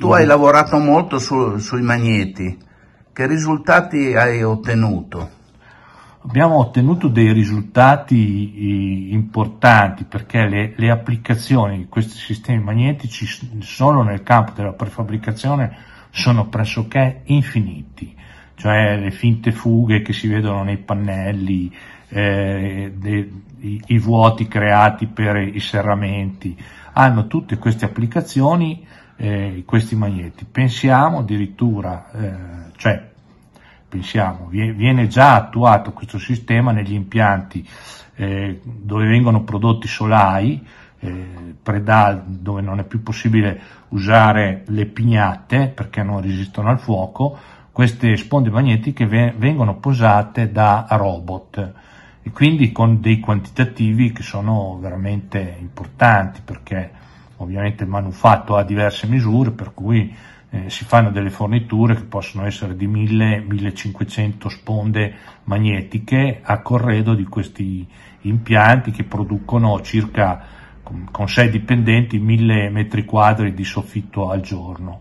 tu hai mm. lavorato molto su, sui magneti, che risultati hai ottenuto? Abbiamo ottenuto dei risultati importanti perché le, le applicazioni di questi sistemi magnetici solo nel campo della prefabbricazione sono pressoché infiniti, cioè le finte fughe che si vedono nei pannelli, eh, de, i, i, vuoti creati per i serramenti, hanno tutte queste applicazioni eh, questi magneti. Pensiamo addirittura, eh, cioè pensiamo, viene già attuato questo sistema negli impianti eh, dove vengono prodotti solai, eh, predal, dove non è più possibile usare le pignatte perché non resistono al fuoco, queste sponde magnetiche vengono posate da robot e quindi con dei quantitativi che sono veramente importanti perché ovviamente manufatto a diverse misure, per cui eh, si fanno delle forniture che possono essere di 1000-1500 sponde magnetiche a corredo di questi impianti che producono circa con 6 dipendenti 1000 metri quadri di soffitto al giorno.